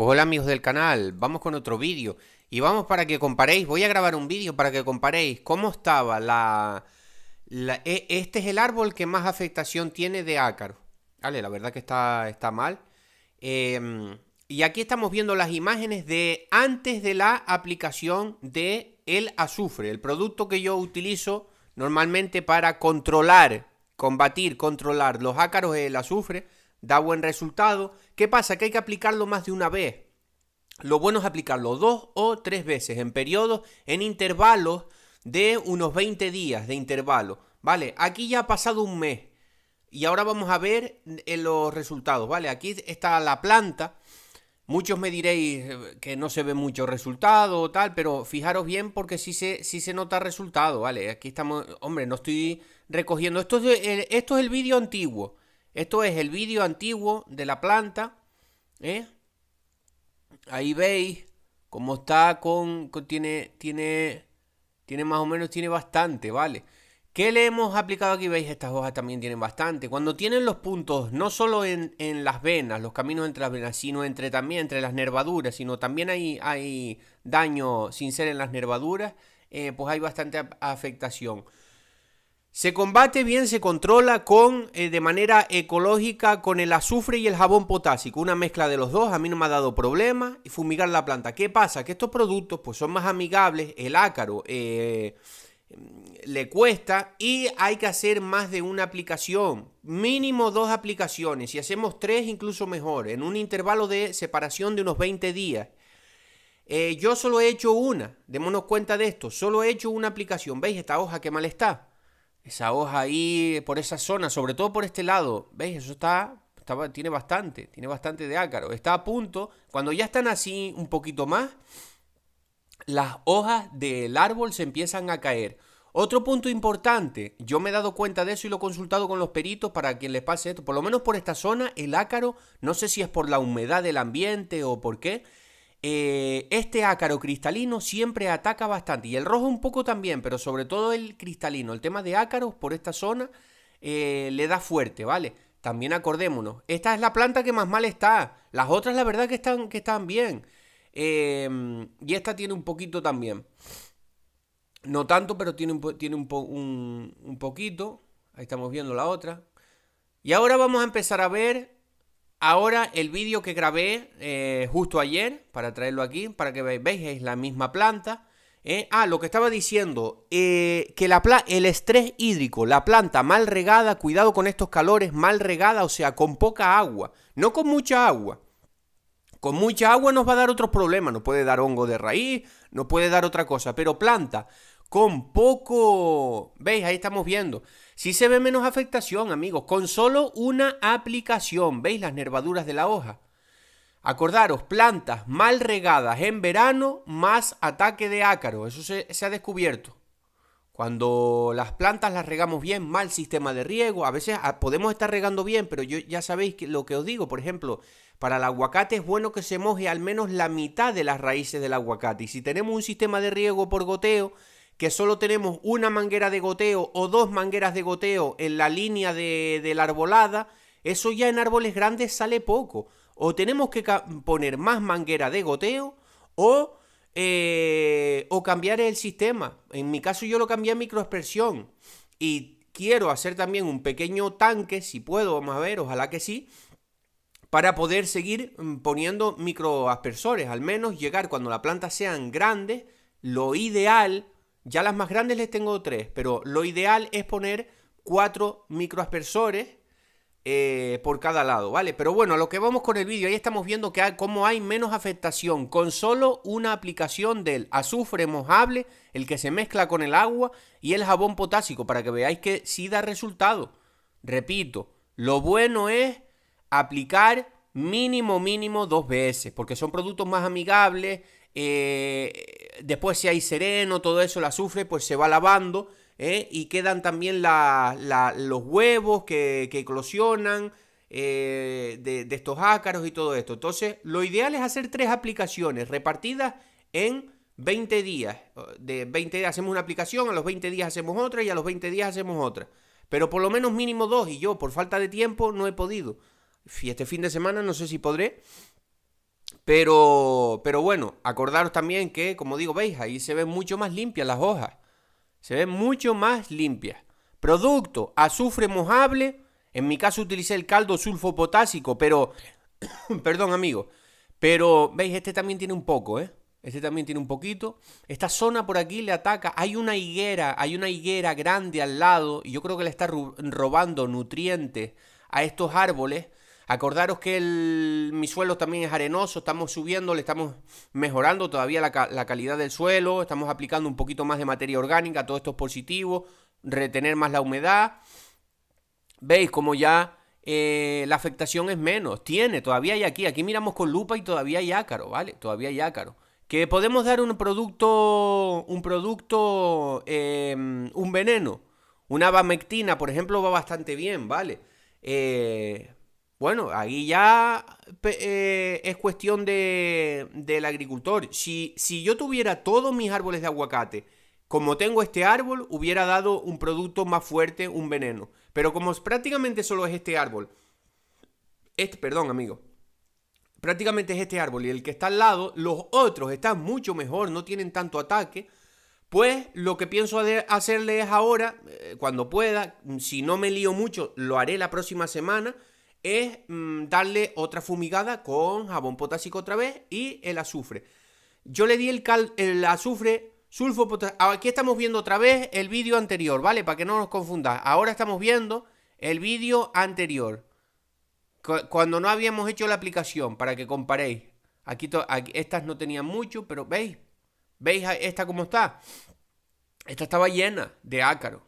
Hola amigos del canal, vamos con otro vídeo y vamos para que comparéis, voy a grabar un vídeo para que comparéis cómo estaba la, e, Este es el árbol que más afectación tiene de ácaro, vale, la verdad que está, está mal. Em, y aquí estamos viendo las imágenes de antes de la aplicación de el azufre, el producto que yo utilizo normalmente para controlar, combatir, controlar los ácaros el azufre da buen resultado. ¿Qué pasa? Que hay que aplicarlo más de una vez. Lo bueno es aplicarlo dos o tres veces en periodos, en intervalos de unos 20 días de intervalo. Vale, aquí ya ha pasado un mes y ahora vamos a ver eh, los resultados. Vale, aquí está la planta. Muchos me diréis eh, que no se ve mucho resultado o tal, pero fijaros bien porque sí se, se nota resultado, ¿vale? Aquí estamos, hombre, no estoy recogiendo. Esto eh, esto es el vídeo antiguo. Esto es el vídeo antiguo de la planta. ¿eh? Ahí veis cómo está con, tiene, tiene, tiene más o menos, tiene bastante, ¿vale? ¿Qué le hemos aplicado aquí? Veis, estas hojas también tienen bastante. Cuando tienen los puntos, no solo en, las venas, los caminos entre las venas, sino entre también entre las nervaduras, sino también hay, hay daño sin ser en las nervaduras, eh, pues hay bastante afectación. Se combate bien, se controla con eh, de manera ecológica con el azufre y el jabón potásico, una mezcla de los dos, a mí no me ha dado problema, y fumigar la planta. ¿Qué pasa? Que estos productos pues son más amigables, el ácaro eh, le cuesta y hay que hacer más de una aplicación, mínimo dos aplicaciones, si hacemos tres incluso mejor, en un intervalo de separación de unos 20 días. Eh, yo solo he hecho una, démonos cuenta de esto, solo he hecho una aplicación, ¿veis esta hoja que mal está? esa hoja ahí por esa zona, sobre todo por este lado. ¿Veis? Eso está, tiene bastante, tiene bastante de ácaro. Está a punto, cuando ya están así un poquito más, las hojas del árbol se empiezan a caer. Otro punto importante, yo me he dado cuenta de eso y lo he consultado con los peritos para quien les pase esto. Por lo menos por esta zona, el ácaro, no sé si es por la humedad del ambiente o por qué, eh, este ácaro cristalino siempre ataca bastante. Y el rojo un poco también, pero sobre todo el cristalino. El tema de ácaros por esta zona eh, le da fuerte, ¿vale? También acordémonos. Esta es la planta que más mal está. Las otras, la verdad, que están, que están bien. Em, y esta tiene un poquito también. No tanto, pero tiene, tiene un poquito. Ahí estamos viendo la otra. Y ahora vamos a empezar a ver Ahora el vídeo que grabé eh, justo ayer, para traerlo aquí, para que veáis, es la misma planta. Eh. Ah, lo que estaba diciendo, eh, que la el estrés hídrico, la planta mal regada, cuidado con estos calores, mal regada, o sea, con poca agua, no con mucha agua. Con mucha agua nos va a dar otros problemas, nos puede dar hongo de raíz, nos puede dar otra cosa, pero planta con poco, veis, ahí estamos viendo, si se ve menos afectación, amigos, con solo una aplicación. ¿Veis las nervaduras de la hoja? Acordaros, plantas mal regadas en verano más ataque de ácaro. Eso se, ha descubierto. Cuando las plantas las regamos bien, mal sistema de riego, a veces ah, podemos estar regando bien, pero yo ya sabéis que lo que os digo, por ejemplo, para el aguacate es bueno que se moje al menos la mitad de las raíces del aguacate. Y si tenemos un sistema de riego por goteo, que solo tenemos una manguera de goteo o dos mangueras de goteo en la línea de, la arbolada, eso ya en árboles grandes sale poco. O tenemos que poner más manguera de goteo o, eh, o cambiar el sistema. En mi caso yo lo cambié a microexpresión y quiero hacer también un pequeño tanque, si puedo, vamos a ver, ojalá que sí, para poder seguir mm, poniendo microaspersores, al menos llegar cuando las plantas sean grandes, lo ideal ya las más grandes les tengo tres, pero lo ideal es poner cuatro microaspersores eh, por cada lado, ¿vale? Pero bueno, a lo que vamos con el vídeo, ahí estamos viendo que cómo hay menos afectación con solo una aplicación del azufre mojable, el que se mezcla con el agua y el jabón potásico, para que veáis que sí da resultado. Repito, lo bueno es aplicar mínimo, mínimo dos veces, porque son productos más amigables, eh, después si hay sereno, todo eso, la azufre, pues se va lavando. ¿eh? Y quedan también los huevos que, eclosionan eh, de, estos ácaros y todo esto. Entonces, lo ideal es hacer tres aplicaciones repartidas en 20 días. De 20 días hacemos una aplicación, a los 20 días hacemos otra y a los 20 días hacemos otra. Pero por lo menos mínimo dos y yo por falta de tiempo no he podido. Este fin de semana no sé si podré, pero, pero bueno, acordaros también que, como digo, veis, ahí se ven mucho más limpias las hojas. Se ven mucho más limpias. Producto, azufre mojable. En mi caso utilicé el caldo sulfopotásico, pero... perdón, amigo. Pero, veis, este también tiene un poco, ¿eh? Este también tiene un poquito. Esta zona por aquí le ataca. Hay una higuera, hay una higuera grande al lado. Y yo creo que le está robando nutrientes a estos árboles Acordaros que el, mi suelo también es arenoso, estamos subiendo, le estamos mejorando todavía la, calidad del suelo, estamos aplicando un poquito más de materia orgánica, todo esto es positivo, retener más la humedad. Veis como ya eh, la afectación es menos. Tiene, todavía hay aquí. Aquí miramos con lupa y todavía hay ácaro, ¿vale? Todavía hay ácaro. Que podemos dar un producto, un producto, em, un veneno. Una abamectina por ejemplo, va bastante bien, ¿vale? Eh, bueno, ahí ya eh, es cuestión de, del agricultor. Si, si yo tuviera todos mis árboles de aguacate, como tengo este árbol, hubiera dado un producto más fuerte, un veneno. Pero como prácticamente solo es este árbol, este, perdón, amigo, prácticamente es este árbol y el que está al lado, los otros están mucho mejor, no tienen tanto ataque. Pues lo que pienso hacerle es ahora, eh, cuando pueda, si no me lío mucho, lo haré la próxima semana es mm, darle otra fumigada con jabón potásico otra vez y el azufre. Yo le di el, el azufre sulfo ah, Aquí estamos viendo otra vez el vídeo anterior, ¿vale? Para que no nos confundas. Ahora estamos viendo el vídeo anterior. Cuando no habíamos hecho la aplicación, para que comparéis. Aquí, estas no tenían mucho, pero ¿veis? ¿Veis esta cómo está? Esta estaba llena de ácaro.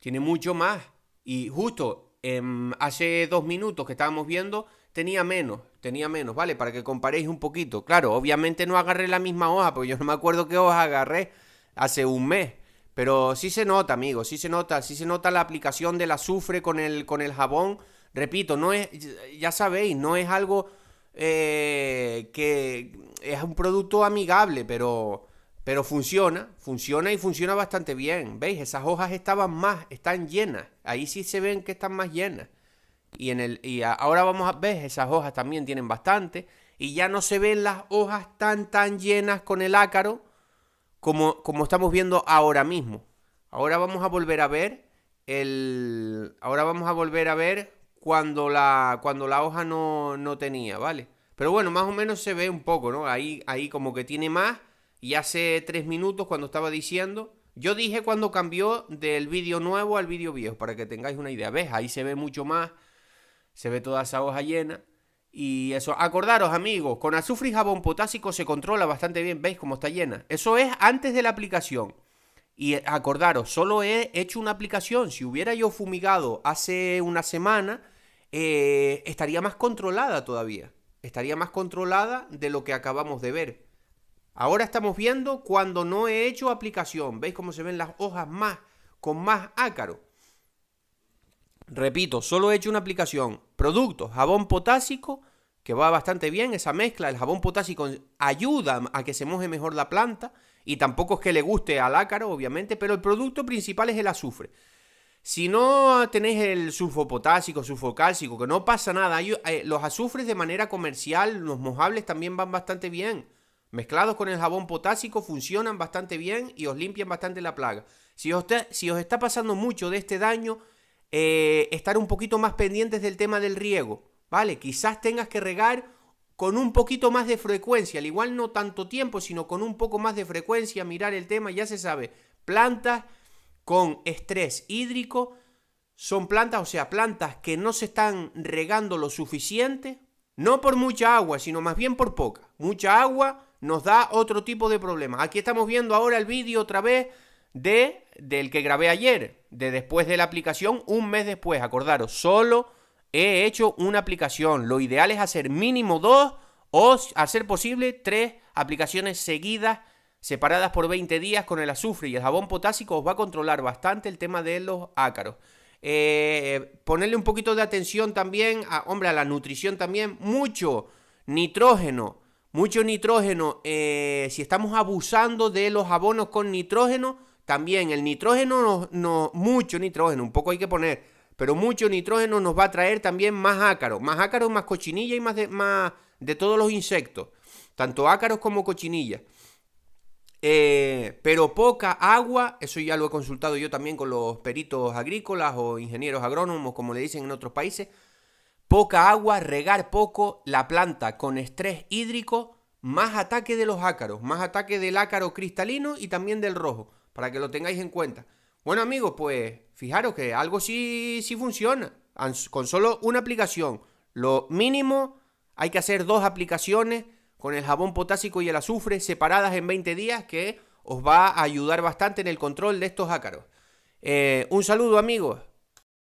Tiene mucho más. Y justo Em, hace dos minutos que estábamos viendo tenía menos, tenía menos, ¿vale? Para que comparéis un poquito. Claro, obviamente no agarré la misma hoja, porque yo no me acuerdo qué hoja agarré hace un mes. Pero sí se nota, amigos, sí se nota, sí se nota la aplicación del azufre con el, con el jabón. Repito, no es, ya sabéis, no es algo eh, que es un producto amigable, pero pero funciona, funciona y funciona bastante bien. ¿Veis? Esas hojas estaban más, están llenas. Ahí sí se ven que están más llenas. Y, en el, y ahora vamos a ver, esas hojas también tienen bastante. Y ya no se ven las hojas tan, tan llenas con el ácaro como, como estamos viendo ahora mismo. Ahora vamos a volver a ver el... Ahora vamos a volver a ver cuando la, cuando la hoja no, no tenía, ¿vale? Pero bueno, más o menos se ve un poco, ¿no? Ahí, ahí como que tiene más y hace tres minutos cuando estaba diciendo, yo dije cuando cambió del vídeo nuevo al vídeo viejo, para que tengáis una idea. ¿Ves? Ahí se ve mucho más, se ve toda esa hoja llena. Y eso, acordaros amigos, con azufre y jabón potásico se controla bastante bien, ¿veis cómo está llena? Eso es antes de la aplicación. Y acordaros, solo he hecho una aplicación, si hubiera yo fumigado hace una semana, eh, estaría más controlada todavía. Estaría más controlada de lo que acabamos de ver. Ahora estamos viendo cuando no he hecho aplicación. ¿Veis cómo se ven las hojas más con más ácaro? Repito, solo he hecho una aplicación. Producto jabón potásico, que va bastante bien esa mezcla. El jabón potásico ayuda a que se moje mejor la planta. Y tampoco es que le guste al ácaro, obviamente, pero el producto principal es el azufre. Si no tenéis el sulfopotásico, cálcico, que no pasa nada, eh, los azufres de manera comercial, los mojables también van bastante bien mezclados con el jabón potásico, funcionan bastante bien y os limpian bastante la plaga. Si os, si os está pasando mucho de este daño, eh, estar un poquito más pendientes del tema del riego, ¿vale? Quizás tengas que regar con un poquito más de frecuencia, al igual no tanto tiempo, sino con un poco más de frecuencia, mirar el tema, ya se sabe, plantas con estrés hídrico son plantas, o sea, plantas que no se están regando lo suficiente, no por mucha agua, sino más bien por poca. Mucha agua nos da otro tipo de problema. Aquí estamos viendo ahora el vídeo otra vez de, del que grabé ayer, de después de la aplicación, un mes después. Acordaros, solo he hecho una aplicación. Lo ideal es hacer mínimo dos o, hacer posible, tres aplicaciones seguidas, separadas por 20 días con el azufre y el jabón potásico. Os va a controlar bastante el tema de los ácaros. Eh, ponerle un poquito de atención también, a, hombre, a la nutrición también. Mucho nitrógeno, mucho nitrógeno, eh, si estamos abusando de los abonos con nitrógeno, también el nitrógeno, no mucho nitrógeno, un poco hay que poner, pero mucho nitrógeno nos va a traer también más ácaros, más ácaros, más cochinilla y más de, todos los insectos, tanto ácaros como cochinilla. Eh, pero poca agua, eso ya lo he consultado yo también con los peritos agrícolas o ingenieros agrónomos, como le dicen en otros países, Poca agua, regar poco, la planta con estrés hídrico, más ataque de los ácaros, más ataque del ácaro cristalino y también del rojo, para que lo tengáis en cuenta. Bueno amigos, pues fijaros que algo sí, sí funciona. Con solo una aplicación, lo mínimo, hay que hacer dos aplicaciones con el jabón potásico y el azufre separadas en 20 días que os va a ayudar bastante en el control de estos ácaros. Eh, un saludo amigos.